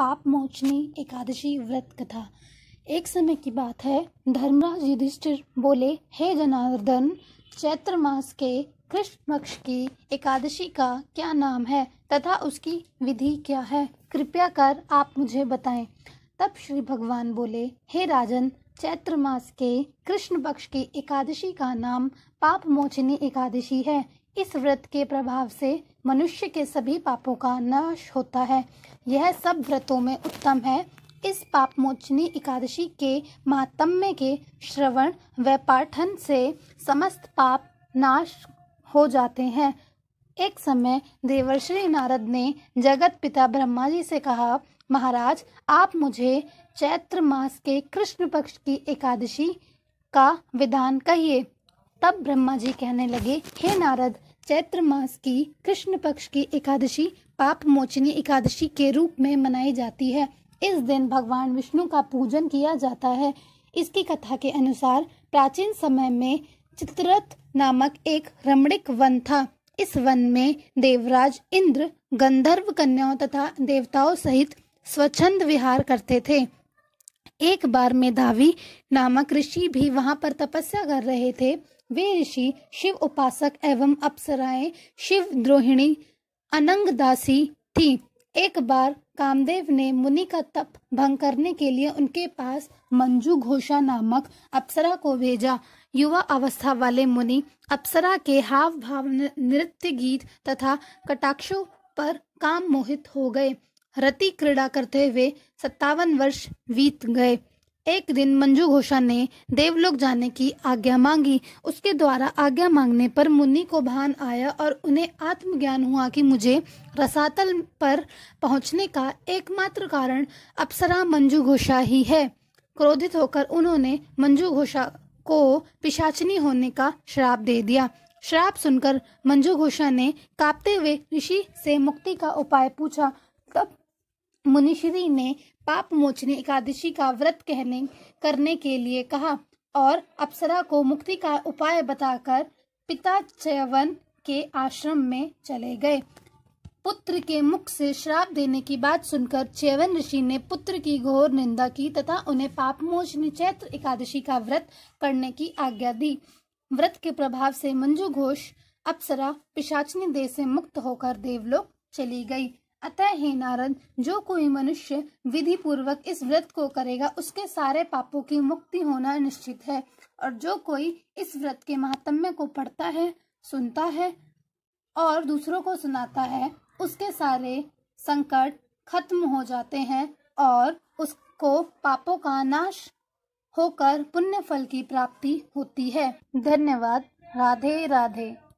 पाप मोचनी एकादशी व्रत कथा एक समय की बात है धर्मराज युधिष्ठिर बोले हे जनार्दन चैत्र मास के कृष्ण पक्ष की एकादशी का क्या नाम है तथा उसकी विधि क्या है कृपया कर आप मुझे बताएं तब श्री भगवान बोले हे राजन चैत्र मास के कृष्ण पक्ष की एकादशी का नाम पाप मोचनी एकादशी है इस व्रत के प्रभाव से मनुष्य के सभी पापों का नाश होता है यह सब व्रतों में उत्तम है इस पापमोचनी एकादशी के महात्म्य के श्रवण व पाठन से समस्त पाप नाश हो जाते हैं एक समय देवर्षि नारद ने जगत पिता ब्रह्मा जी से कहा महाराज आप मुझे चैत्र मास के कृष्ण पक्ष की एकादशी का विधान कहिए तब ब्रह्मा जी कहने लगे हे नारद चैत्र मास की कृष्ण पक्ष की एकादशी पाप मोचनी एकादशी के रूप में मनाई जाती है इस दिन भगवान विष्णु का पूजन किया जाता है इसकी कथा के अनुसार प्राचीन समय में चित्ररथ नामक एक रमणिक वन था इस वन में देवराज इंद्र गंधर्व कन्याओं तथा देवताओं सहित स्वच्छंद विहार करते थे एक बार मेधावी नामक ऋषि भी वहां पर तपस्या कर रहे थे वे ऋषि शिव उपासक एवं अप्सराएं शिव द्रोहिणी दासी थी एक बार कामदेव ने मुनि का तप भंग करने के लिए उनके पास मंजू घोषा नामक अप्सरा को भेजा युवा अवस्था वाले मुनि अप्सरा के हाव भाव नृत्य गीत तथा कटाक्षों पर काम मोहित हो गए रति क्रीड़ा करते हुए सत्तावन वर्ष बीत गए एक दिन मंजू घोषा ने देवलोक जाने की आज्ञा मांगी उसके द्वारा आज्ञा मांगने पर मुन्नी को भान आया और उन्हें आत्मज्ञान हुआ कि मुझे रसातल पर पहुंचने का एकमात्र कारण अप्सरा मंजू घोषा ही है क्रोधित होकर उन्होंने मंजू घोषा को पिशाचनी होने का श्राप दे दिया श्राप सुनकर मंजू घोषा ने कांपते हुए ऋषि से मुक्ति का उपाय पूछा तब मुनिश्री ने पाप मोचने एकादशी का व्रत कहने करने के लिए कहा और अप्सरा को मुक्ति का उपाय बताकर पिता चयवन के आश्रम में चले गए पुत्र के मुख से श्राप देने की बात सुनकर चेवन ऋषि ने पुत्र की घोर निंदा की तथा उन्हें पापमोचन चैत्र एकादशी का व्रत करने की आज्ञा दी व्रत के प्रभाव से मंजू घोष अप्सरा पिशाचनी देह से मुक्त होकर देवलोक चली गई अतः हे नारद जो कोई मनुष्य विधि पूर्वक इस व्रत को करेगा उसके सारे पापों की मुक्ति होना निश्चित है और जो कोई इस व्रत के महात्म्य को पढ़ता है सुनता है और दूसरों को सुनाता है उसके सारे संकट खत्म हो जाते हैं और उसको पापों का नाश होकर पुण्य फल की प्राप्ति होती है धन्यवाद राधे राधे